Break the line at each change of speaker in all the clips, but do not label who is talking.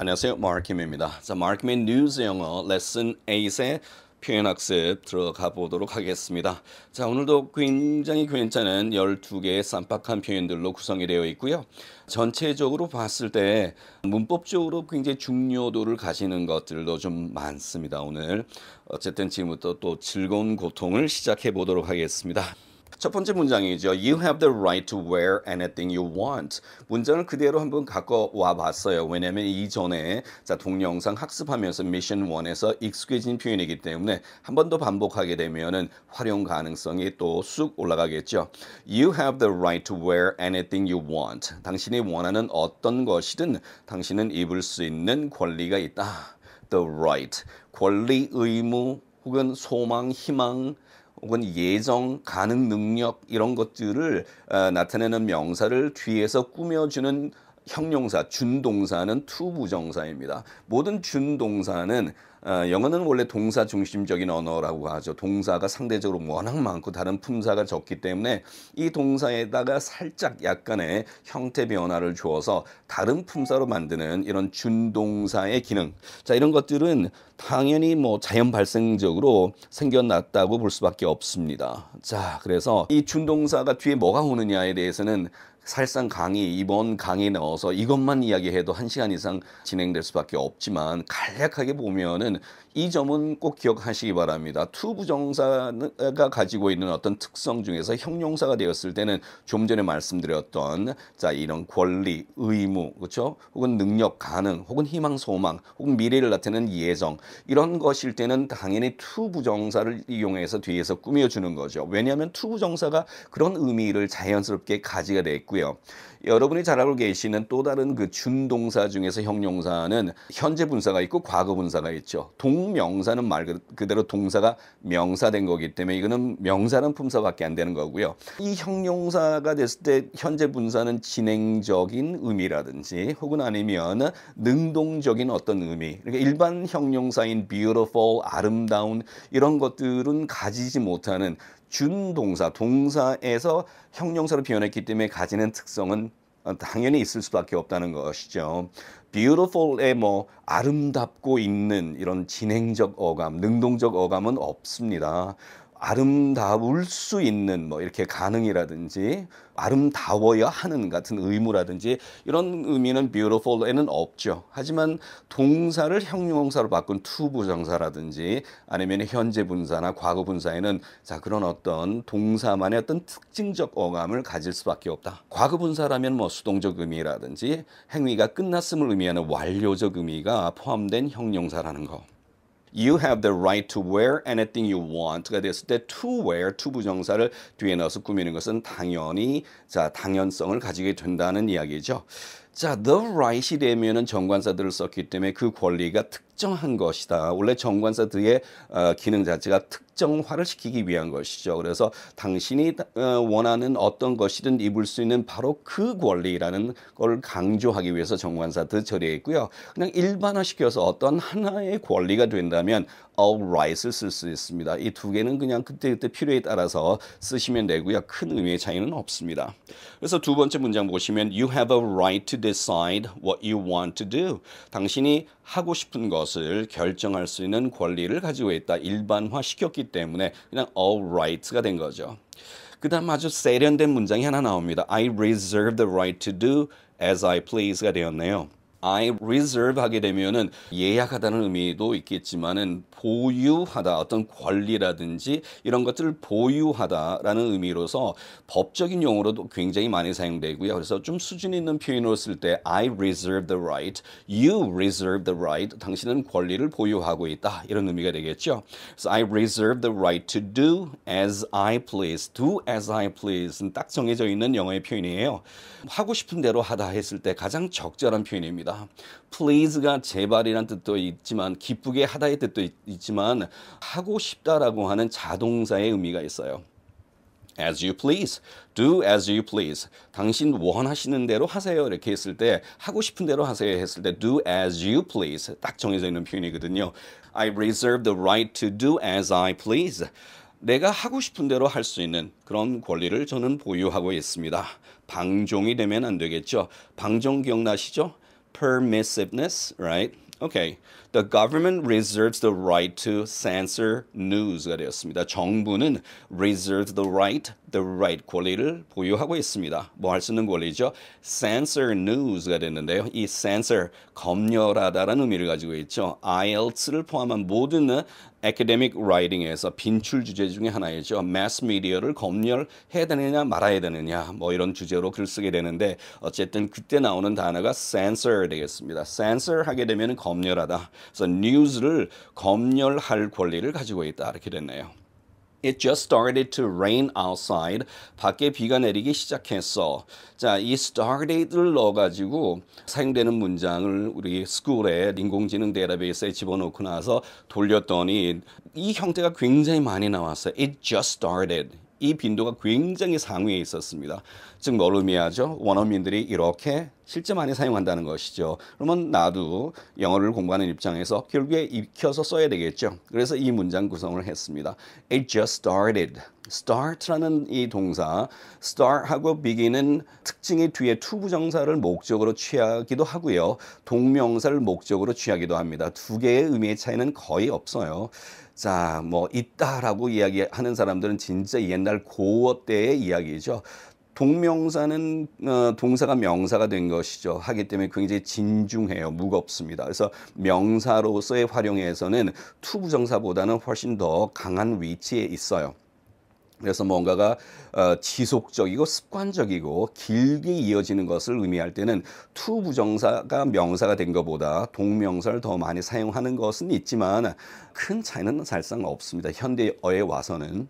안녕하세요. 마르킴입니다. 자, 마르킴 뉴스 영어 레슨 8의 표현 학습 들어가 보도록 하겠습니다. 자, 오늘도 굉장히 괜찮은 12개의 쌈박한 표현들로 구성이 되어 있고요. 전체적으로 봤을 때 문법적으로 굉장히 중요도를 가지는 것들도 좀 많습니다. 오늘 어쨌든 지금부터 또 즐거운 고통을 시작해 보도록 하겠습니다. 첫 번째 문장이죠. You have the right to wear anything you want. 문장을 그대로 한번 갖고 와 봤어요. 왜냐면 이전에 자 동영상 학습하면서 미션 1에서 익숙해진 표현이기 때문에 한 번 더 반복하게 되면은 활용 가능성이 또 쑥 올라가겠죠. You have the right to wear anything you want. 당신이 원하는 어떤 것이든 당신은 입을 수 있는 권리가 있다. The right. 권리, 의무 혹은 소망, 희망 혹은 예정, 가능 능력 이런 것들을 어, 나타내는 명사를 뒤에서 꾸며주는 형용사, 준동사는 투 부정사입니다. 모든 준동사는 어, 영어는 원래 동사 중심적인 언어라고 하죠. 동사가 상대적으로 워낙 많고 다른 품사가 적기 때문에 이 동사에다가 살짝 약간의 형태 변화를 주어서 다른 품사로 만드는 이런 준동사의 기능. 자, 이런 것들은 당연히 뭐 자연 발생적으로 생겨났다고 볼 수밖에 없습니다. 자, 그래서 이 준동사가 뒤에 뭐가 오느냐에 대해서는 사실상 강의 이번 강의 에 넣어서 이것만 이야기해도 한 시간 이상 진행될 수밖에 없지만 간략하게 보면은 이 점은 꼭 기억하시기 바랍니다. 투부정사가 가지고 있는 어떤 특성 중에서 형용사가 되었을 때는 좀 전에 말씀드렸던 자 이런 권리, 의무, 그렇죠? 혹은 능력, 가능, 혹은 희망, 소망, 혹은 미래를 나타내는 예정 이런 것일 때는 당연히 투부정사를 이용해서 뒤에서 꾸며주는 거죠. 왜냐하면 투부정사가 그런 의미를 자연스럽게 가지가 됐고요. 있고요. 여러분이 잘 알고 계시는 또 다른 그 준동사 중에서 형용사는 현재 분사가 있고 과거 분사가 있죠. 동명사는 말 그, 그대로 동사가 명사된 거기 때문에 이거는 명사는 품사밖에 안 되는 거고요. 이 형용사가 됐을 때 현재 분사는 진행적인 의미라든지 혹은 아니면 능동적인 어떤 의미. 그러니까 일반 형용사인 beautiful, 아름다운 이런 것들은 가지지 못하는 준 동사, 동사에서 형용사로 표현했기 때문에 가지는 특성은 당연히 있을 수밖에 없다는 것이죠. beautiful에 뭐 아름답고 있는 이런 진행적 어감, 능동적 어감은 없습니다. 아름다울 수 있는 뭐 이렇게 가능이라든지 아름다워야 하는 같은 의무라든지 이런 의미는 beautiful에는 없죠. 하지만 동사를 형용사로 바꾼 to 부정사라든지 아니면 현재 분사나 과거 분사에는 자 그런 어떤 동사만의 어떤 특징적 어감을 가질 수밖에 없다. 과거 분사라면 뭐 수동적 의미라든지 행위가 끝났음을 의미하는 완료적 의미가 포함된 형용사라는 거. You have the right to wear anything you want가 됐을 때 to wear, to 부정사를 뒤에 넣어서 꾸미는 것은 당연히 자 당연성을 가지게 된다는 이야기죠. 자, the right이 되면 정관사들을 썼기 때문에 그 권리가 특 특정한 것이다. 원래 정관사들의 어, 기능 자체가 특정화를 시키기 위한 것이죠. 그래서 당신이 어, 원하는 어떤 것이든 입을 수 있는 바로 그 권리라는 걸 강조하기 위해서 정관사들 처리했고요. 그냥 일반화시켜서 어떤 하나의 권리가 된다면 alright을 쓸 수 있습니다. 이 두 개는 그냥 그때그때 필요에 따라서 쓰시면 되고요. 큰 의미의 차이는 없습니다. 그래서 두 번째 문장 보시면 you have a right to decide what you want to do. 당신이 하고 싶은 것을 결정할 수 있는 권리를 가지고 있다. 일반화 시켰기 때문에 그냥 all rights가 된 거죠. 그 다음 아주 세련된 문장이 하나 나옵니다. I reserve the right to do as I please가 되었네요. I reserve 하게 되면은 예약하다는 의미도 있겠지만은 보유하다 어떤 권리라든지 이런 것들을 보유하다라는 의미로서 법적인 용어로도 굉장히 많이 사용되고요. 그래서 좀 수준 있는 표현으로 쓸 때 I reserve the right, you reserve the right, 당신은 권리를 보유하고 있다 이런 의미가 되겠죠. So I reserve the right to do as I please, do as I please는 딱 정해져 있는 영어의 표현이에요. 하고 싶은 대로 하다 했을 때 가장 적절한 표현입니다. 있습니다. please가 제발이란 뜻도 있지만 기쁘게 하다의 뜻도 있지만 하고 싶다라고 하는 자동사의 의미가 있어요. as you please, do as you please. 당신 원하시는 대로 하세요. 이렇게 했을 때 하고 싶은 대로 하세요 했을 때 do as you please 딱 정해져 있는 표현이거든요. I reserve the right to do as I please. 내가 하고 싶은 대로 할 수 있는 그런 권리를 저는 보유하고 있습니다. 방종이 되면 안 되겠죠. 방종 기억나시죠? permissiveness, right? Okay, The government reserves the right to censor news가 되었습니다. 정부는 reserves the right, the right 권리를 보유하고 있습니다. 뭐 할 수 있는 권리죠? censor news가 됐는데요. 이 censor, 검열하다라는 의미를 가지고 있죠. IELTS를 포함한 모든 academic writing에서 빈출 주제 중에 하나이죠. mass media를 검열해야 되느냐 말아야 되느냐 뭐 이런 주제로 글 쓰게 되는데 어쨌든 그때 나오는 단어가 censor 되겠습니다. censor 하게 되면 검열하다. 그래서 뉴스를 검열할 권리를 가지고 있다 이렇게 됐네요. It just started to rain outside. 밖에 비가 내리기 시작했어. 자, 이 started를 넣어가지고 사용되는 문장을 우리 스쿨의 인공지능 데이터베이스에 집어넣고 나서 돌렸더니 이 형태가 굉장히 많이 나왔어 It just started. 이 빈도가 굉장히 상위에 있었습니다. 즉, 뭘 의미하죠? 원어민들이 이렇게 실제 많이 사용한다는 것이죠. 그러면 나도 영어를 공부하는 입장에서 결국에 익혀서 써야 되겠죠. 그래서 이 문장 구성을 했습니다. It just started. start라는 이 동사 start하고 begin은 특징이 뒤에 to 부정사를 목적으로 취하기도 하고요. 동명사를 목적으로 취하기도 합니다. 두 개의 의미의 차이는 거의 없어요. 자, 뭐 있다라고 이야기하는 사람들은 진짜 옛날 고어 때의 이야기죠. 동명사는 어, 동사가 명사가 된 것이죠. 하기 때문에 굉장히 진중해요. 무겁습니다. 그래서 명사로서의 활용에서는 투부정사보다는 훨씬 더 강한 위치에 있어요. 그래서 뭔가가 어, 지속적이고 습관적이고 길게 이어지는 것을 의미할 때는 투 부정사가 명사가 된 것보다 동명사를 더 많이 사용하는 것은 있지만 큰 차이는 사실상 없습니다. 현대어에 와서는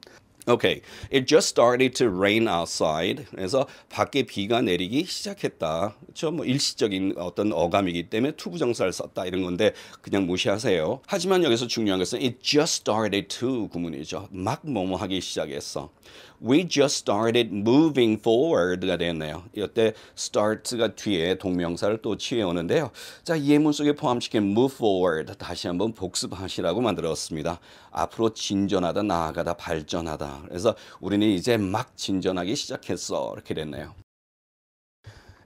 Okay, it just started to rain outside. 그래서 밖에 비가 내리기 시작했다. 그렇죠? 뭐 일시적인 어떤 어감이기 때문에 투부정사를 썼다 이런 건데 그냥 무시하세요. 하지만 여기서 중요한 것은 it just started to 구문이죠. 막 뭐뭐 하기 시작했어. We just started moving forward가 됐네요. 이때 start가 뒤에 동명사를 또 취해오는데요. 자, 예문 속에 포함시킨 move forward 다시 한번 복습하시라고 만들었습니다. 앞으로 진전하다 나아가다 발전하다. 그래서 우리는 이제 막 진전하기 시작했어. 이렇게 됐네요.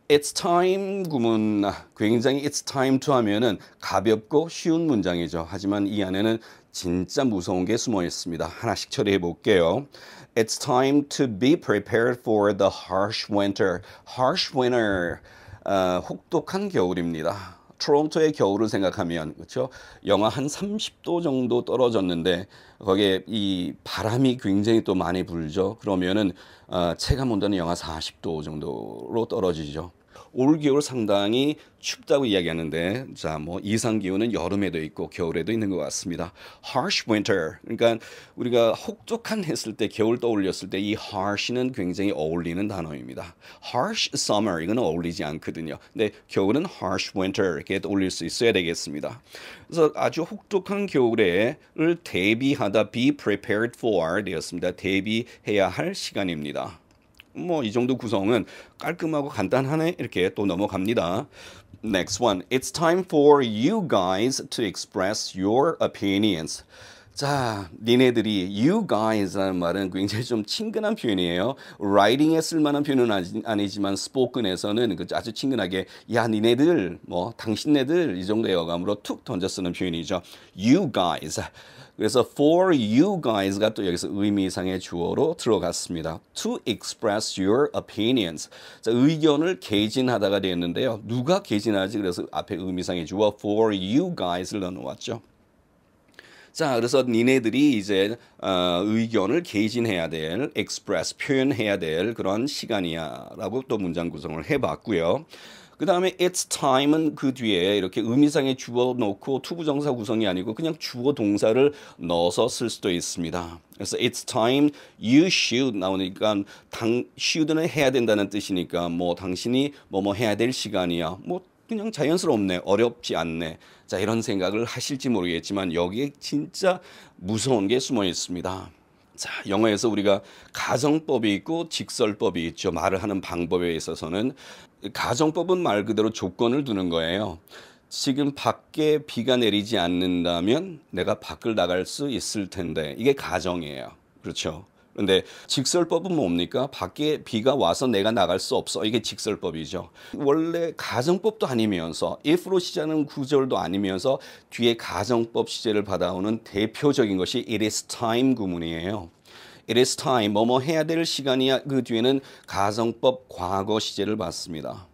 It's time 구문 굉장히 it's time to 하면은 가볍고 쉬운 문장이죠. 하지만 이 안에는 진짜 무서운 게 숨어 있습니다. 하나씩 처리해 볼게요. It's time to be prepared for the harsh winter. Harsh winter, 어, 혹독한 겨울입니다. 토론토의 겨울을 생각하면 그렇죠. 영하 한 30도 정도 떨어졌는데 거기에 이 바람이 굉장히 또 많이 불죠. 그러면은 어, 체감 온도는 영하 40도 정도로 떨어지죠. 올 겨울 상당히 춥다고 이야기하는데 자 뭐 이상 기온은 여름에도 있고 겨울에도 있는 것 같습니다. harsh winter 그러니까 우리가 혹독한 했을 때 겨울 떠올렸을 때 이 harsh는 굉장히 어울리는 단어입니다. harsh summer 이건 어울리지 않거든요. 근데 겨울은 harsh winter 이렇게 떠올릴 수 있어야 되겠습니다. 그래서 아주 혹독한 겨울에를 대비하다 be prepared for 되었습니다. 대비해야 할 시간입니다. 뭐이 정도 구성은 깔끔하고 간단하네 이렇게 또 넘어갑니다. Next one. It's time for you guys to express your opinions. 자, 니네들이 you guys라는 말은 굉장히 좀 친근한 표현이에요. writing에 쓸만한 표현은 아니지만 spoken에서는 그 아주 친근하게 야 니네들 뭐 당신네들 이 정도의 어감으로 툭 던져 쓰는 표현이죠. you guys. 그래서 for you guys가 또 여기서 의미상의 주어로 들어갔습니다. To express your opinions. 자, 의견을 개진하다가 되었는데요. 누가 개진하지? 그래서 앞에 의미상의 주어 for you guys를 넣어놓았죠. 자, 그래서 니네들이 이제 어, 의견을 개진해야 될, express 표현해야 될 그런 시간이야라고 또 문장 구성을 해봤고요. 그 다음에 it's time은 그 뒤에 이렇게 의미상의 주어 놓고 투부정사 구성이 아니고 그냥 주어 동사를 넣어서 쓸 수도 있습니다. 그래서 it's time you should 나오니까 당 should는 해야 된다는 뜻이니까 뭐 당신이 뭐 뭐 해야 될 시간이야. 뭐 그냥 자연스럽네, 어렵지 않네. 자, 이런 생각을 하실지 모르겠지만 여기에 진짜 무서운 게 숨어 있습니다. 자, 영어에서 우리가 가정법이 있고 직설법이 있죠. 말을 하는 방법에 있어서는 가정법은 말 그대로 조건을 두는 거예요. 지금 밖에 비가 내리지 않는다면 내가 밖을 나갈 수 있을 텐데 이게 가정이에요. 그렇죠. 그런데 직설법은 뭡니까? 밖에 비가 와서 내가 나갈 수 없어. 이게 직설법이죠. 원래 가정법도 아니면서 if로 시작하는 구절도 아니면서 뒤에 가정법 시제를 받아오는 대표적인 것이 it is time 구문이에요. It is time, 뭐뭐 뭐 해야 될 시간이야. 그 뒤에는 가정법 과거 시제를 받습니다.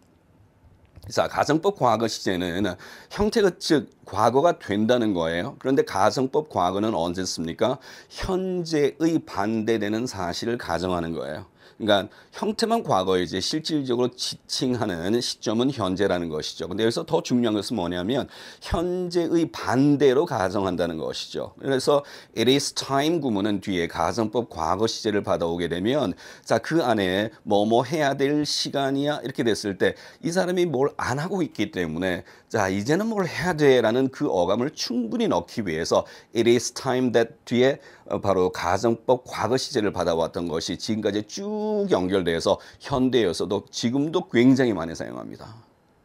자, 가정법 과거 시제는 형태가 즉 과거가 된다는 거예요. 그런데 가정법 과거는 언제 씁니까? 현재의 반대되는 사실을 가정하는 거예요. 그러니까 형태만 과거이지 실질적으로 지칭하는 시점은 현재라는 것이죠. 근데 여기서 더 중요한 것은 뭐냐면 현재의 반대로 가정한다는 것이죠. 그래서 it is time 구문은 뒤에 가정법 과거 시제를 받아오게 되면 자 그 안에 뭐 뭐 해야 될 시간이야 이렇게 됐을 때 이 사람이 뭘 안 하고 있기 때문에 자, 이제는 뭘 해야 돼라는 그 어감을 충분히 넣기 위해서 it is time that 뒤에 어, 바로 가정법 과거 시제를 받아왔던 것이 지금까지 쭉 연결돼서 현대에서도 지금도 굉장히 많이 사용합니다.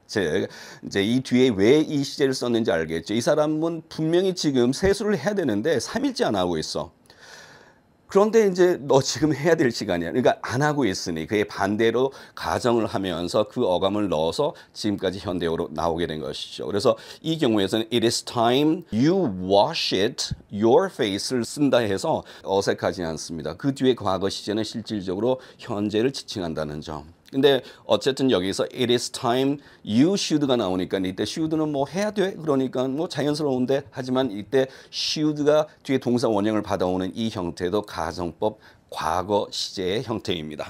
즉, 이제 이 뒤에 왜 이 시제를 썼는지 알겠죠. 이 사람은 분명히 지금 세수를 해야 되는데 3일째 안 하고 있어. 그런데 이제 너 지금 해야 될 시간이야. 그러니까 안 하고 있으니 그에 반대로 가정을 하면서 그 어감을 넣어서 지금까지 현대어로 나오게 된 것이죠. 그래서 이 경우에서는 it is time you wash it your face를 쓴다 해서 어색하지 않습니다. 그 뒤에 과거 시제는 실질적으로 현재를 지칭한다는 점. 근데 어쨌든 여기서 it is time you should가 나오니까 이때 should는 뭐 해야 돼 그러니까 뭐 자연스러운데 하지만 이때 should가 뒤에 동사 원형을 받아오는 이 형태도 가정법 과거 시제의 형태입니다.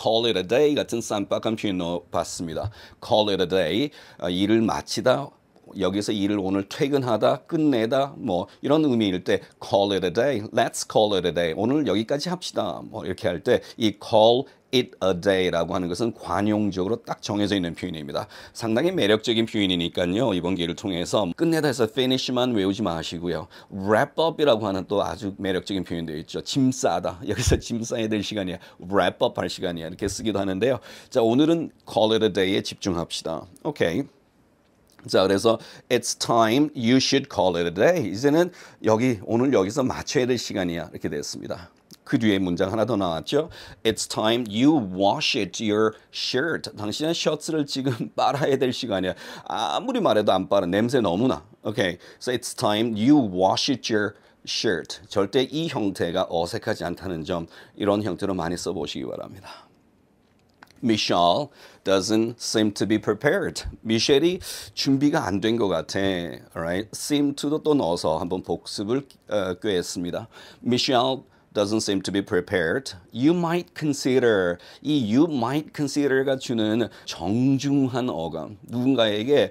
call it a day 같은 쌈박한 표현을 봤습니다. call it a day 어, 일을 마치다 여기서 일을 오늘 퇴근하다, 끝내다 뭐 이런 의미일 때 call it a day, let's call it a day 오늘 여기까지 합시다 뭐 이렇게 할 때 이 call it a day라고 하는 것은 관용적으로 딱 정해져 있는 표현입니다. 상당히 매력적인 표현이니까요. 이번 기회를 통해서 끝내다 해서 finish만 외우지 마시고요. wrap up이라고 하는 또 아주 매력적인 표현도 있죠. 짐 싸다. 여기서 짐 싸야 될 시간이야. wrap up 할 시간이야. 이렇게 쓰기도 하는데요. 자, 오늘은 call it a day에 집중합시다. 오케이. Okay. 자 그래서 it's time you should call it a day 이제는 여기 오늘 여기서 마쳐야 될 시간이야 이렇게 됐습니다 그 뒤에 문장 하나 더 나왔죠. It's time you wash it your shirt. 당신의 셔츠를 지금 빨아야 될 시간이야. 아무리 말해도 안 빨아. 냄새 너무나. Okay. So it's time you wash it your shirt. 절대 이 형태가 어색하지 않다는 점 이런 형태로 많이 써 보시기 바랍니다. Michelle doesn't seem to be prepared. 미셸이 준비가 안 된 것 같아. Alright, seem to도 또 넣어서 한번 복습을 어, 꾀했습니다. Michelle doesn't seem to be prepared. You might consider 이 you might consider가 주는 정중한 어감 누군가에게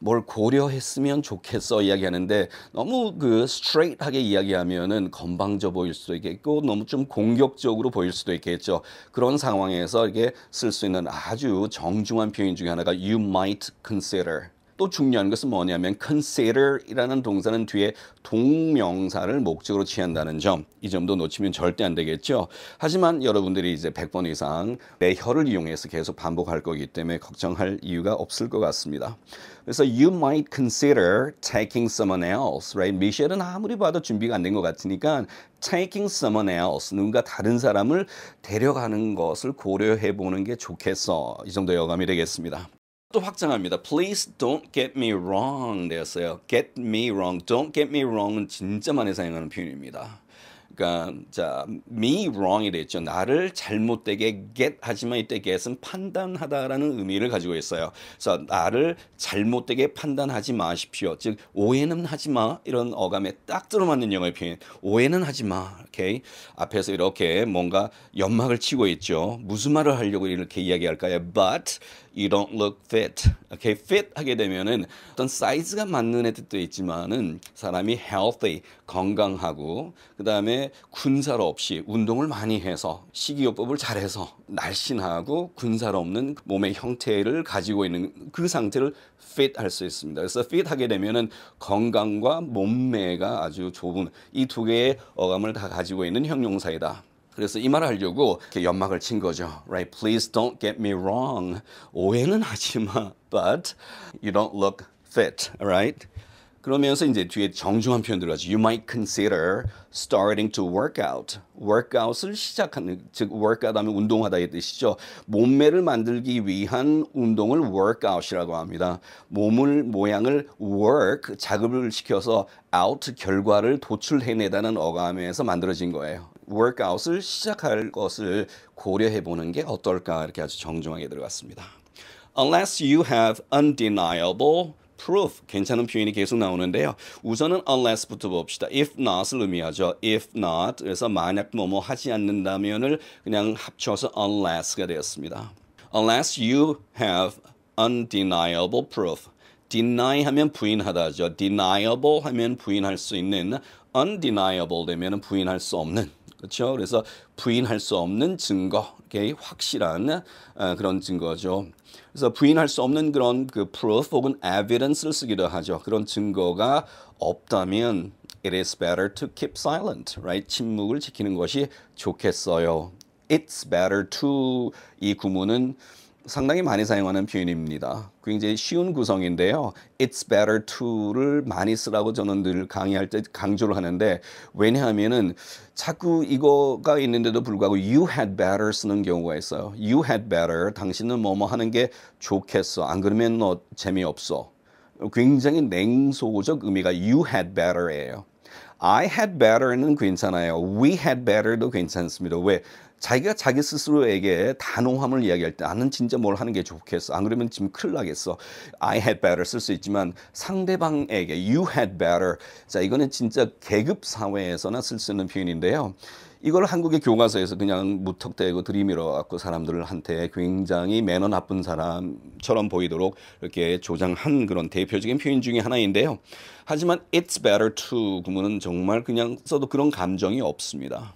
뭘 고려했으면 좋겠어 이야기하는데 너무 그 straight하게 이야기하면은 건방져 보일 수도 있겠고 너무 좀 공격적으로 보일 수도 있겠죠. 그런 상황에서 이게 쓸 수 있는 아주 정중한 표현 중에 하나가 you might consider. 또 중요한 것은 뭐냐면 consider이라는 동사는 뒤에 동명사를 목적으로 취한다는 점. 이 점도 놓치면 절대 안 되겠죠. 하지만 여러분들이 이제 100번 이상 내 혀를 이용해서 계속 반복할 거기 때문에 걱정할 이유가 없을 것 같습니다. 그래서 you might consider taking someone else, right? 미셸은 아무리 봐도 준비가 안 된 것 같으니까 taking someone else, 누군가 다른 사람을 데려가는 것을 고려해 보는 게 좋겠어. 이 정도 여감이 되겠습니다. 또 확장합니다. Please don't get me wrong 되었어요. Get me wrong, don't get me wrong은 진짜 많이 사용하는 표현입니다. 그러니까 자 me wrong이 되죠 나를 잘못되게 get 하지만 이때 get은 판단하다라는 의미를 가지고 있어요. 그래서 나를 잘못되게 판단하지 마십시오. 즉 오해는 하지 마 이런 어감에 딱 들어맞는 영어의 표현. 오해는 하지 마. 오케이 앞에서 이렇게 뭔가 연막을 치고 있죠. 무슨 말을 하려고 이렇게 이야기할까요? But you don't look fit. 이렇게 fit 하게 되면은 어떤 사이즈가 맞는 뜻도 있지만은 사람이 healthy, 건강하고 그다음에 군살 없이 운동을 많이 해서 식이요법을 잘해서 날씬하고 군살 없는 몸의 형태를 가지고 있는 그 상태를 fit 할 수 있습니다. 그래서 fit 하게 되면은 건강과 몸매가 아주 좁은 이 두 개의 어감을 다 가지고 있는 형용사이다. 그래서 이 말을 하려고 이렇게 연막을 친 거죠. Right? Please don't get me wrong. 오해는 하지 마. But you don't look fit. Right? 그러면서 이제 뒤에 정중한 표현 들어가죠. You might consider starting to work out. workout을 시작하는 즉 workout 하면 운동하다 이 뜻이죠. 몸매를 만들기 위한 운동을 workout이라고 합니다. 몸을 모양을 work 자극을 시켜서 out 결과를 도출해내다는 어감에서 만들어진 거예요. 워크아웃을 시작할 것을 고려해 보는 게 어떨까 이렇게 아주 정중하게 들어갔습니다. Unless you have undeniable proof 괜찮은 표현이 계속 나오는데요. 우선은 unless부터 봅시다. if not을 의미하죠. if not 그래서 만약 뭐뭐 뭐 하지 않는다면을 그냥 합쳐서 unless가 되었습니다. unless you have undeniable proof deny 하면 부인하다죠. deniable 하면 부인할 수 있는 undeniable 되면 부인할 수 없는 그렇죠? 그래서 부인할 수 없는 증거, 이렇게 확실한 어, 그런 증거죠. 그래서 부인할 수 없는 그런 그 proof 혹은 evidence를 쓰기도 하죠. 그런 증거가 없다면 it is better to keep silent, right? 침묵을 지키는 것이 좋겠어요. it's better to 이 구문은 상당히 많이 사용하는 표현입니다. 굉장히 쉬운 구성인데요. It's better to를 많이 쓰라고 저는 늘 강의할 때 강조를 하는데 왜냐하면 자꾸 이거가 있는데도 불구하고 you had better 쓰는 경우가 있어요. you had better 당신은 뭐뭐 하는 게 좋겠어. 안 그러면 너 재미없어. 굉장히 냉소적 의미가 you had better예요. I had better는 괜찮아요. We had better도 괜찮습니다. 왜? 자기가 자기 스스로에게 단호함을 이야기할 때 나는 진짜 뭘 하는 게 좋겠어. 안 그러면 지금 큰일 나겠어. I had better 쓸 수 있지만 상대방에게 you had better. 자, 이거는 진짜 계급 사회에서나 쓸 수 있는 표현인데요. 이걸 한국의 교과서에서 그냥 무턱대고 들이밀어 갖고 사람들한테 굉장히 매너 나쁜 사람처럼 보이도록 이렇게 조장한 그런 대표적인 표현 중의 하나인데요. 하지만 it's better to 구문은 정말 그냥 써도 그런 감정이 없습니다.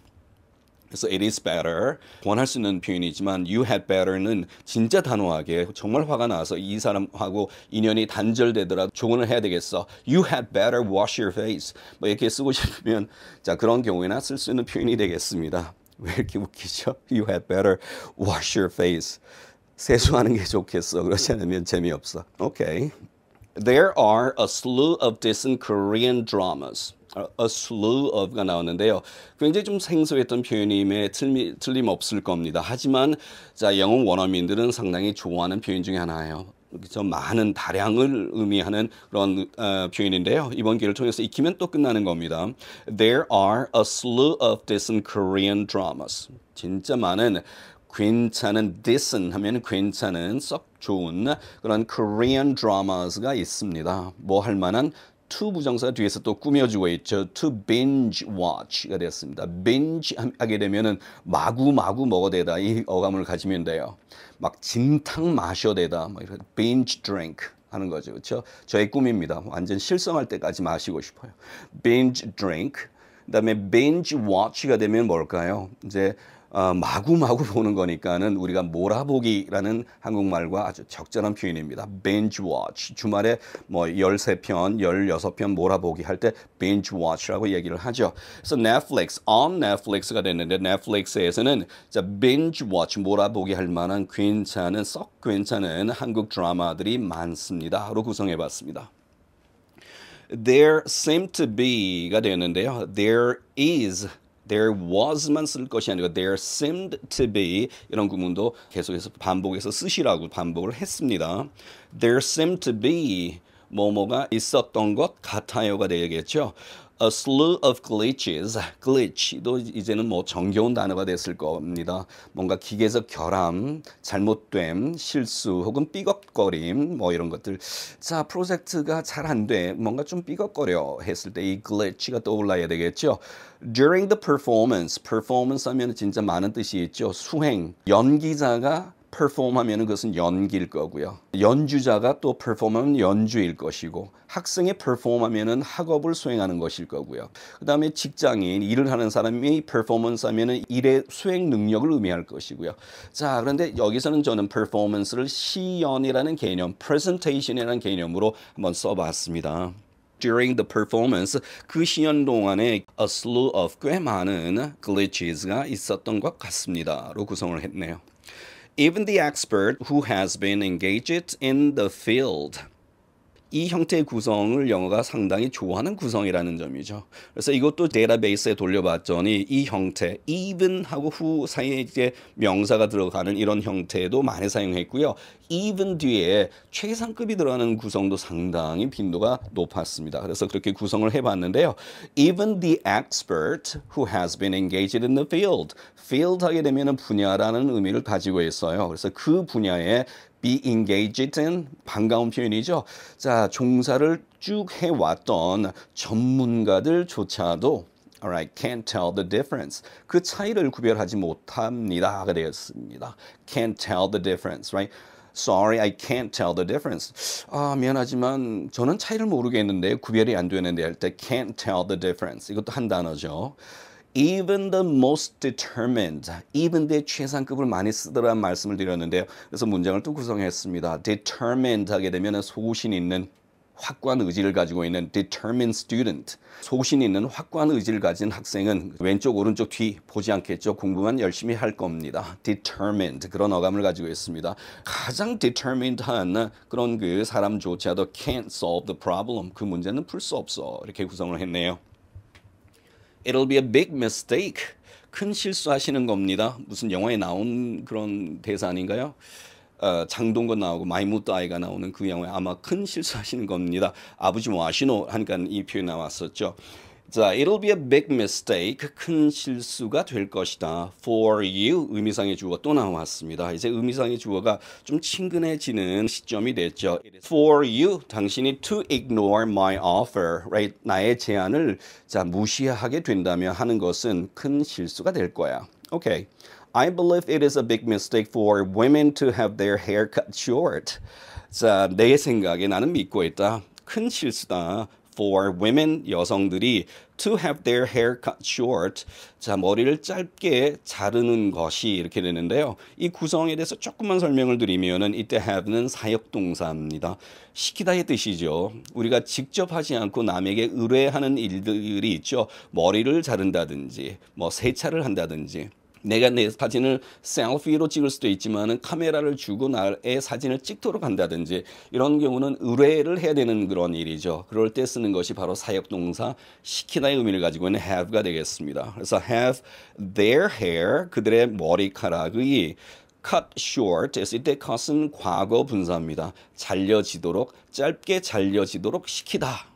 그래서 it is better 원할수 있는 표현이지만 you had better는 진짜 단호하게 정말 화가 나서 이 사람하고 인연이 단절되더라 도 조언을 해야 되겠어 you had better wash your face 뭐 이렇게 쓰고 싶으면 자 그런 경우에나 쓸 수 있는 표현이 되겠습니다 왜 이렇게 웃기죠? you had better wash your face 세수하는 게 좋겠어 그렇지 않으면 재미없어 오케이 okay. there are a slew of decent Korean dramas 어, a slew of가 나왔는데요. 굉장히 좀 생소했던 표현임에 틀미, 틀림없을 겁니다. 하지만 자 영국 원어민들은 상당히 좋아하는 표현 중에 하나예요. 그래서 많은 다량을 의미하는 그런 어, 표현인데요. 이번 기회를 통해서 익히면 또 끝나는 겁니다. There are a slew of decent Korean dramas. 진짜 많은 괜찮은 decent 하면 괜찮은 썩 좋은 그런 Korean dramas가 있습니다. 뭐 할 만한 to 부정사 뒤에서 또 꾸며주고 있죠. to binge watch가 되었습니다. binge 하게 되면은 마구마구 먹어대다 이 어감을 가지면 돼요. 막 진탕 마셔대다 막 뭐 이런 binge drink 하는 거죠. 그렇죠? 저의 꿈입니다. 완전 실성할 때까지 마시고 싶어요. binge drink 그다음에 binge watch가 되면 뭘까요? 이제 어, 마구마구 보는 거니까는 우리가 몰아보기라는 한국말과 아주 적절한 표현입니다. binge watch. 주말에 뭐 13편, 16편 몰아보기 할 때 binge watch라고 얘기를 하죠. 그래서 Netflix, on Netflix가 됐는데 Netflix에서는 자, binge watch, 몰아보기 할 만한 괜찮은, 썩 괜찮은 한국 드라마들이 많습니다.로 구성해 봤습니다. There seem to be가 되는데요. There is there was만 쓸 것이 아니고 there seemed to be 이런 구문도 계속해서 반복해서 쓰시라고 반복을 했습니다. there seemed to be 뭐뭐가 있었던 것 같아요가 되겠죠. A slew of glitches. glitch도 이제는 뭐 정겨운 단어가 됐을 겁니다. 뭔가 기계적 결함, 잘못됨, 실수 혹은 삐걱거림 뭐 이런 것들. 자, 프로젝트가 잘 안 돼. 뭔가 좀 삐걱거려 했을 때 이 glitch가 떠올라야 되겠죠. During the performance. performance 하면 진짜 많은 뜻이 있죠. 수행. 연기자가 perform하면 그것은 연기일 거고요. 연주자가 또 perform하면 연주일 것이고 학생이 p e r f o r m 하면 학업을 수행하는 것일 거고요. 그다음에 직장인 일을 하는 사람이 performance 하면 일의 수행 능력을 의미할 것이고요. 자, 그런데 여기서는 저는 performance를 시연이라는 개념, presentation이라는 개념으로 한번 써 봤습니다. during the performance 그 시연 동안에 a slew of 꽤 많은 glitches가 있었던 것 같습니다로 구성을 했네요. even the expert who has been engaged in the field. 이 형태의 구성을 영어가 상당히 좋아하는 구성이라는 점이죠. 그래서 이것도 데이터베이스에 돌려봤더니 이 형태, even하고 who 사이에 이제 명사가 들어가는 이런 형태도 많이 사용했고요. even 뒤에 최상급이 들어가는 구성도 상당히 빈도가 높았습니다. 그래서 그렇게 구성을 해봤는데요. Even the expert who has been engaged in the field. field 하게 되면 분야라는 의미를 가지고 있어요. 그래서 그 분야에 be engaged는 반가운 표현이죠. 자, 종사를 쭉 해왔던 전문가들조차도 alright, can't tell the difference. 그 차이를 구별하지 못합니다가 되었습니다. can't tell the difference, right? Sorry, I can't tell the difference. 아, 미안하지만 저는 차이를 모르겠는데 구별이 안 되는데 할 때 can't tell the difference. 이것도 한 단어죠. even the most determined, even 대 최상급을 많이 쓰더란 말씀을 드렸는데요. 그래서 문장을 또 구성했습니다. determined 하게 되면 소신 있는 확고한 의지를 가지고 있는 determined student, 소신 있는 확고한 의지를 가진 학생은 왼쪽 오른쪽 뒤 보지 않겠죠. 공부만 열심히 할 겁니다. determined 그런 어감을 가지고 있습니다. 가장 determined한 그런 그 사람조차도 can't solve the problem 그 문제는 풀 수 없어 이렇게 구성을 했네요. It'll be a big mistake. 큰 실수하시는 겁니다. 무슨 영화에 나온 그런 대사 아닌가요? 어, 장동건 나오고 마이무트 아이가 나오는 그 영화에 아마 큰 실수하시는 겁니다. 아버지 뭐 아시노 하니까 이 표현 나왔었죠. 자, it'll be a big mistake. 큰 실수가 될 것이다. For you 의미상의 주어 또 나왔습니다. 이제 의미상의 주어가 좀 친근해지는 시점이 됐죠. For you 당신이 to ignore my offer, right? 나의 제안을 자 무시하게 된다면 하는 것은 큰 실수가 될 거야. Okay. I believe it is a big mistake for women to have their hair cut short. 자, 내 생각에 나는 믿고 있다. 큰 실수다. for women 여성들이 to have their hair cut short 자 머리를 짧게 자르는 것이 이렇게 되는데요. 이 구성에 대해서 조금만 설명을 드리면은 이때 have는 사역 동사입니다. 시키다의 뜻이죠. 우리가 직접 하지 않고 남에게 의뢰하는 일들이 있죠. 머리를 자른다든지 뭐 세차를 한다든지 내가 내 사진을 셀피로 찍을 수도 있지만은 카메라를 주고 나의 사진을 찍도록 한다든지 이런 경우는 의뢰를 해야 되는 그런 일이죠. 그럴 때 쓰는 것이 바로 사역동사 시키다의 의미를 가지고 있는 have가 되겠습니다. 그래서 have their hair 그들의 머리카락이 cut short 했때 cut은 과거 분사입니다. 잘려지도록 짧게 잘려지도록 시키다.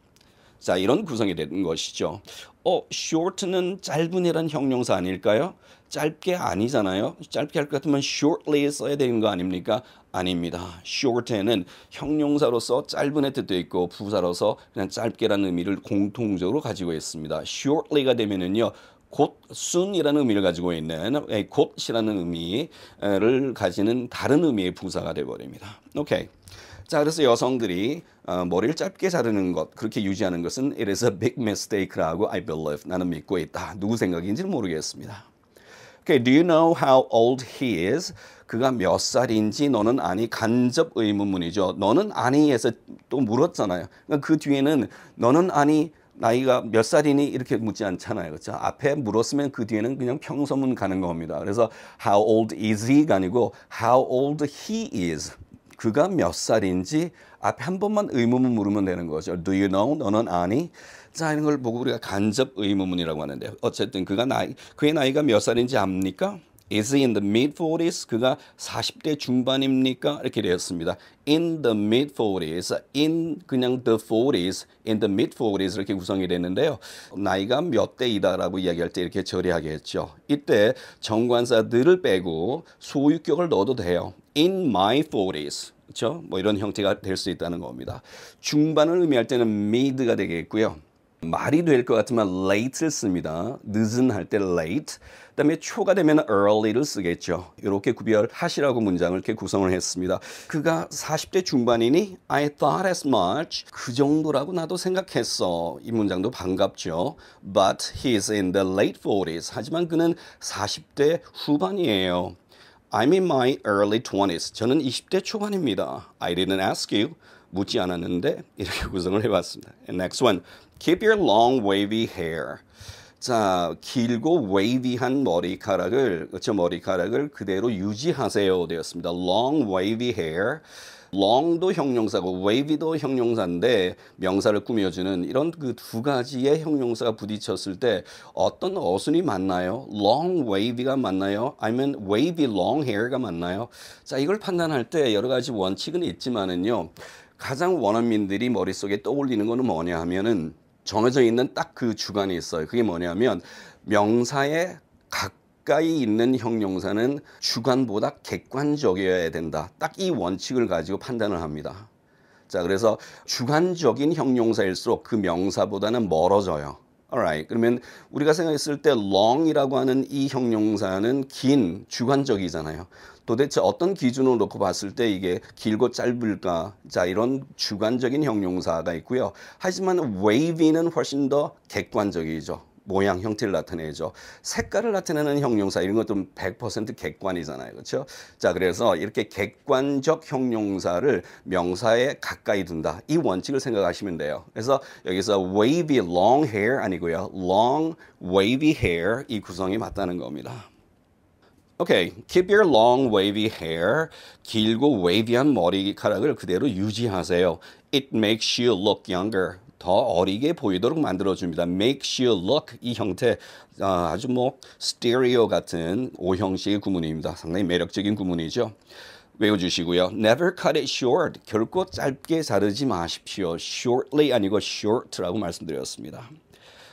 자 이런 구성이 되는 것이죠. 어, short는 짧은 이란 형용사 아닐까요? 짧게 아니잖아요. 짧게 할 것 같으면 shortly 써야 되는 거 아닙니까? 아닙니다. short에는 형용사로서 짧은의 뜻도 있고 부사로서 그냥 짧게라는 의미를 공통적으로 가지고 있습니다. shortly가 되면은요. 곧 순이라는 의미를 가지고 있는 에, 예, 곧이라는 의미를 가지는 다른 의미의 부사가 되어버립니다. 오케이. 자, 그래서 여성들이 어, 머리를 짧게 자르는 것, 그렇게 유지하는 것은 it is a big mistake라고 I believe, 나는 믿고 있다. 누구 생각인지는 모르겠습니다. Okay, do you know how old he is? 그가 몇 살인지 너는 아니 간접 의문문이죠. 너는 아니에서 또 물었잖아요. 그러니까 그 뒤에는 너는 아니 나이가 몇 살이니 이렇게 묻지 않잖아요. 그렇죠? 앞에 물었으면 그 뒤에는 그냥 평소문 가는 겁니다. 그래서 how old is he가 아니고 how old he is. 그가 몇 살인지 앞에 한 번만 의문문 물으면 되는 거죠. Do you know? 너는 아니? 자 이런 걸 보고 우리가 간접 의문문이라고 하는데 어쨌든 그가 나이 그의 나이가 몇 살인지 압니까? Is he in the mid 40s? 그가 40대 중반입니까? 이렇게 되었습니다. In the mid 40s, in 그냥 the 40s, in the mid 40s 이렇게 구성이 되는데요. 나이가 몇 대이다라고 이야기할 때 이렇게 처리하게 했죠. 이때 정관사들을 빼고 소유격을 넣어도 돼요. In my 40s. 그렇죠? 뭐 이런 형태가 될 수 있다는 겁니다. 중반을 의미할 때는 m a d 가 되겠고요. 말이 될 것 같으면 late를 씁니다. 늦은 할 때 late. 그다음에 초가 되면 early를 쓰겠죠. 이렇게 구별하시라고 문장을 이렇게 구성을 했습니다. 그가 40대 중반이니 I thought as much. 그 정도라고 나도 생각했어. 이 문장도 반갑죠. But he's in the late 40s. 하지만 그는 40대 후반이에요. I'm in my early 20s. 저는 20대 초반입니다. I didn't ask you. 묻지 않았는데 이렇게 구성을 해봤습니다. And next one. Keep your long wavy hair. 자, 길고 웨이비한 머리카락을, 그렇죠? 머리카락을 그대로 유지하세요 되었습니다. Long wavy hair. long도 형용사고 wavy도 형용사인데 명사를 꾸며주는 이런 그 두 가지의 형용사가 부딪혔을 때 어떤 어순이 맞나요? long wavy가 맞나요? 아니면 wavy long hair가 맞나요? 자, 이걸 판단할 때 여러 가지 원칙은 있지만은요. 가장 원어민들이 머릿속에 떠올리는 거는 뭐냐 하면은 정해져 있는 딱 그 주관이 있어요. 그게 뭐냐면 명사의 각 가까이 있는 형용사는 주관보다 객관적이어야 된다. 딱 이 원칙을 가지고 판단을 합니다. 자, 그래서 주관적인 형용사일수록 그 명사보다는 멀어져요. Alright. 그러면 우리가 생각했을 때 long이라고 하는 이 형용사는 긴, 주관적이잖아요. 도대체 어떤 기준으로 놓고 봤을 때 이게 길고 짧을까? 자, 이런 주관적인 형용사가 있고요. 하지만 wavy는 훨씬 더 객관적이죠. 모양 형태를 나타내죠. 색깔을 나타내는 형용사 이런 것도 100% 객관이잖아요. 그렇죠? 자, 그래서 이렇게 객관적 형용사를 명사에 가까이 둔다. 이 원칙을 생각하시면 돼요. 그래서 여기서 wavy long hair 아니고요. long wavy hair 이 구성이 맞다는 겁니다. 오케이. Okay. Keep your long wavy hair. 길고 웨이비한 머리카락을 그대로 유지하세요. It makes you look younger. 더 어리게 보이도록 만들어줍니다. makes you look 이 형태 아, 아주 뭐 스테레오 같은 오형식의 구문입니다. 상당히 매력적인 구문이죠. 외워주시고요. Never cut it short. 결코 짧게 자르지 마십시오. Shortly 아니고 short라고 말씀드렸습니다.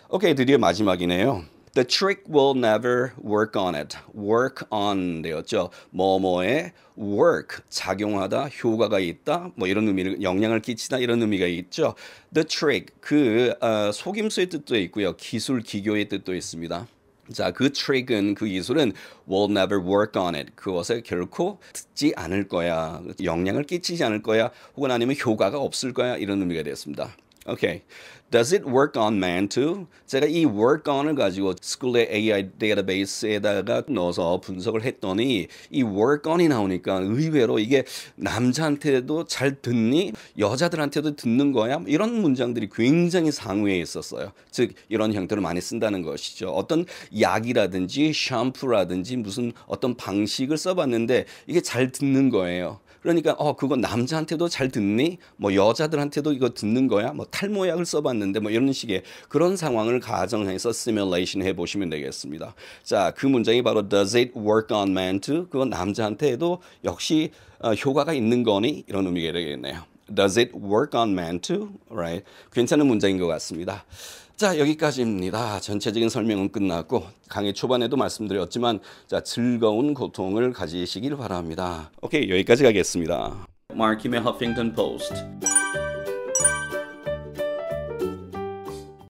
오케이, 드디어 마지막이네요. The trick will never work on it. work on 되었죠. 뭐뭐에 work 작용하다, 효과가 있다, 뭐 이런 의미를 영향을 끼치다 이런 의미가 있죠. The trick 그 어, 속임수의 뜻도 있고요. 기술 기교의 뜻도 있습니다. 자, 그 트릭은 그 기술은 will never work on it. 그것에 결코 듣지 않을 거야. 영향을 끼치지 않을 거야. 혹은 아니면 효과가 없을 거야. 이런 의미가 되었습니다. Okay. Does it work on man too? 제가 이 work on을 가지고 스쿨의 AI 데이터베이스에다가 넣어서 분석을 했더니 이 work on이 나오니까 의외로 이게 남자한테도 잘 듣니? 여자들한테도 듣는 거야? 이런 문장들이 굉장히 상위에 있었어요. 즉 이런 형태로 많이 쓴다는 것이죠. 어떤 약이라든지 샴푸라든지 무슨 어떤 방식을 써봤는데 이게 잘 듣는 거예요. 그러니까 어 그건 남자한테도 잘 듣니? 뭐 여자들한테도 이거 듣는 거야? 뭐 탈모약을 써봤는데 뭐 이런 식의 그런 상황을 가정해서 시뮬레이션 해보시면 되겠습니다. 자그 문장이 바로 Does it work on men too? 그건 남자한테도 역시 어, 효과가 있는 거니? 이런 의미가 되겠네요. Does it work on men too? Right? 괜찮은 문장인 것 같습니다. 자, 여기까지입니다. 전체적인 설명은 끝났고 강의 초반에도 말씀드렸지만 자, 즐거운 고통을 가지시길 바랍니다. 오케이, 여기까지 가겠습니다. Mark, you may Huffington Post.